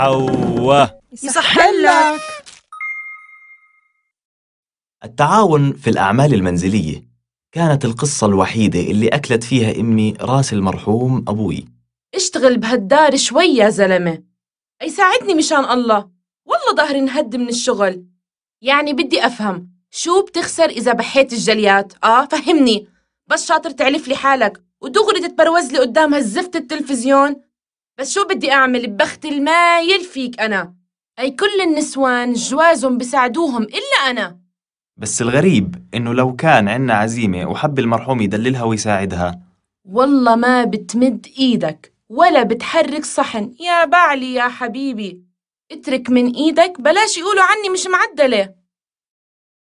حواء يصح لك التعاون في الأعمال المنزلية كانت القصة الوحيدة اللي أكلت فيها أمي راس المرحوم أبوي اشتغل بهالدار شوي يا زلمة أي ساعدني مشان الله والله ظهري انهد من الشغل يعني بدي أفهم شو بتخسر إذا بحيت الجليات آه فهمني بس شاطر تعلف لي حالك ودغري تتبروز لي قدام هالزفت التلفزيون بس شو بدي أعمل ببخت المايل فيك أنا أي كل النسوان جوازهم بساعدوهم إلا أنا بس الغريب إنه لو كان عنا عزيمة وحب المرحوم يدللها ويساعدها والله ما بتمد إيدك ولا بتحرك صحن يا بعلي يا حبيبي اترك من إيدك بلاش يقولوا عني مش معدلة